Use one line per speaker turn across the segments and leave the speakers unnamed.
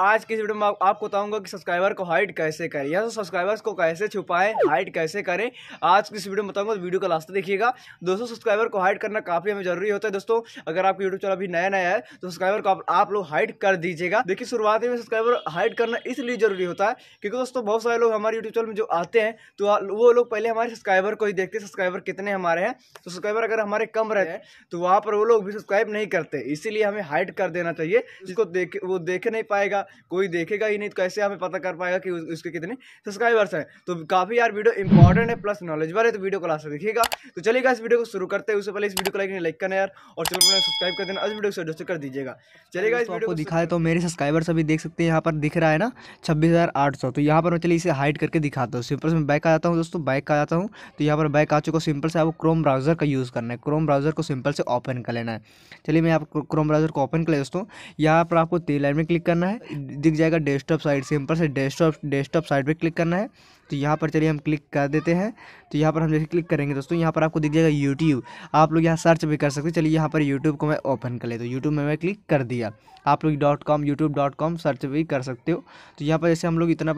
आज की इस वीडियो में आप, आपको बताऊंगा कि सब्सक्राइबर को हाइड कैसे करें या तो सब्सक्राइबर्स को कैसे छुपाएं हाइड कैसे करें आज की इस वीडियो में बताऊंगा तो वीडियो का लास्ट देखिएगा दोस्तों सब्सक्राइबर को हाइड करना काफ़ी हमें जरूरी होता है दोस्तों अगर आपका यूट्यूब चैनल अभी नया नया है तो सब्सक्राइबर को आप, आप लोग हाइड कर दीजिएगा देखिए शुरुआत में सब्सक्राइबर हाइड करना इसलिए जरूरी होता है क्योंकि दोस्तों बहुत सारे लोग हमारे यूट्यूब चैनल में जो आते हैं तो वो लोग पहले हमारे सब्सक्राइबर को ही देखते हैं सब्सक्राइबर कितने हमारे हैं तो सब्सक्राइबर अगर हमारे कम रहे हैं तो वहाँ पर वो लोग भी सब्सक्राइब नहीं करते इसीलिए हमें हाइड कर देना चाहिए जिसको देख वो देख नहीं पाएगा कोई देखेगा ही नहीं तो कैसे हमें पता कर पाएगा कि उसके कितने सब्सक्राइबर्स हैं तो काफ़ी यार वीडियो इंपॉर्टेंट है प्लस नॉलेज है तो वीडियो को लास्ट देखिएगा तो चलिएगा इस वीडियो को शुरू करते हैं उससे पहले इस वीडियो को लाइक नहीं लाइक करना यार और चलो अपना सब्सक्राइब कर देना वीडियो को सजेस्ट कर दीजिएगा चलेगा इस वीडियो तो को दिखाए तो मेरे सब्सक्राइबर्स अभी देख सकते हैं यहाँ पर दिख रहा है ना छब्बीस तो यहाँ पर मैं चलिए इसे हाइड करके दिखाता हूँ सिंपल से मैं बैक आ जाता हूँ दोस्तों बैक आ जाता हूँ तो यहाँ पर बैक आ चुका सिंपल से आपको क्रोम ब्राउजर का यूज़ करना है क्रोम ब्राउजर को सिंपल से ओपन कर लेना है चलिए मैं आपको क्रोम ब्राउजर को ओपन कर दोस्तों यहाँ पर आपको तेल लाइन में क्लिक करना है दिख जाएगा डेस्कटॉप साइड सिंपल से डेस्कटॉप डेस्कटॉप साइड पे क्लिक करना है तो यहाँ पर चलिए हम क्लिक कर देते हैं तो यहाँ पर हम जैसे क्लिक करेंगे दोस्तों यहाँ पर आपको दिख जाएगा यूट्यूब आप लोग यहाँ सर्च भी कर सकते हैं चलिए यहाँ पर यूट्यूब को मैं ओपन कर ले तो यूट्यूब में मैं क्लिक कर दिया आप लोग dot com YouTube dot com search भी कर सकते हो तो यहाँ पर जैसे हम लोग इतना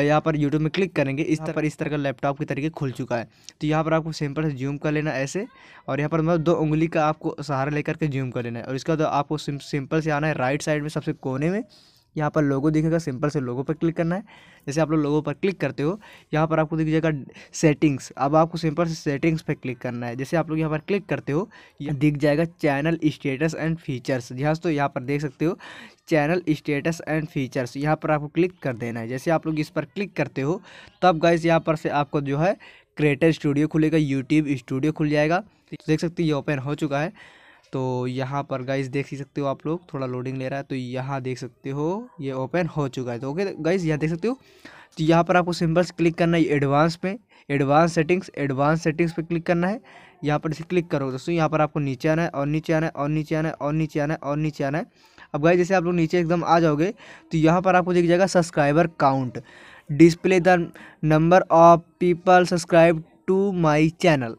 यहाँ पर यूट्यूब में क्लिक करेंगे इस तरह पर इस तरह का लैपटॉप के तरीके खुल चुका है तो यहाँ पर आपको सिंपल से जूम कर लेना ऐसे और यहाँ पर मतलब दो उंगली का आपको सहारा लेकर के जूम कर लेना है और इसका तो आपको सिंपल से आना है राइट साइड में सबसे कोने में यहाँ पर लोगो दिखेगा सिंपल से लोगो पर क्लिक करना है जैसे आप लोग लोगो पर क्लिक करते हो यहाँ पर आपको दिख जाएगा सेटिंग्स अब आपको सिंपल से सेटिंग्स पर क्लिक करना है जैसे आप लोग यहाँ पर क्लिक करते हो दिख जाएगा चैनल स्टेटस एंड फीचर्स जी हाँ तो यहाँ पर देख सकते हो चैनल स्टेटस एंड फीचर्स यहाँ पर आपको क्लिक कर देना है जैसे आप लोग इस पर क्लिक करते हो तब गाइज यहाँ पर से आपको जो है क्रिएटर स्टूडियो खुलेगा यूट्यूब स्टूडियो खुल जाएगा तो देख सकते हो ये ओपन हो चुका है तो यहाँ पर गाइस देख ही सकते हो आप लोग थोड़ा लोडिंग ले रहा है तो यहाँ देख सकते हो ये ओपन हो चुका है तो ओके गाइस यहाँ देख सकते हो तो यहाँ पर आपको सिंपल्स क्लिक करना है एडवांस पे एडवांस सेटिंग्स एडवांस सेटिंग्स पे क्लिक करना है यहाँ पर इसे क्लिक करो दोस्तों यहाँ पर आपको नीचे आना है और नीचे आना है और नीचे आना है और नीचे आना है और नीचे आना है अब गाइस जैसे आप लोग नीचे एकदम आ जाओगे तो यहाँ पर आपको देख जाएगा subscriber count display the number of people subscribe to my channel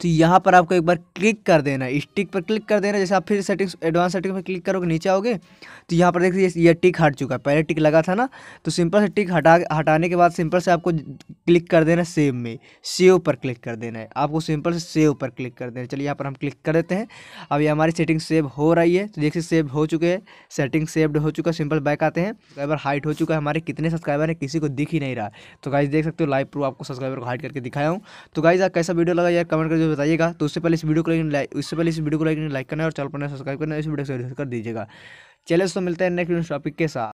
तो यहाँ पर आपको एक बार क्लिक कर देना स्टिक पर क्लिक कर देना जैसे आप फिर सेटिंग्स एडवांस सेटिंग पर क्लिक करोगे नीचे आओगे तो यहाँ पर देखिए ये टिक हट चुका है पहले टिक लगा था ना तो सिंपल से टिक हटा हटाने के बाद सिंपल से आपको क्लिक कर देना सेव में सेव पर क्लिक कर देना है आपको सिंपल से सेव पर क्लिक कर देना चलिए यहाँ पर हम क्लिक कर देते हैं अब ये हमारी सेटिंग सेव हो रही है तो देखिए सेव हो चुके हैं सेटिंग सेव्ड हो चुका है सिंपल बैक आते हैं सब्सक्राइबर हाइट हो चुका है हमारे कितने सब्सक्राइबर हैं किसी को दिख ही नहीं रहा तो गाइज देख सकते हो लाइव प्रूफ आपको सब्सक्राइबर को हाइट करके दिखाया हूँ तो गाइज आप कैसा वीडियो लगा यार कमेंट करके बताइएगा तो उससे पहले इस वीडियो को लाइक उससे पहले इस वीडियो को लाइक करना और चैनल पर सब्सक्राइब करना इस वीडियो को कर दीजिएगा चलिए दोस्तों मिलते हैं नेक्स्ट टॉपिक के साथ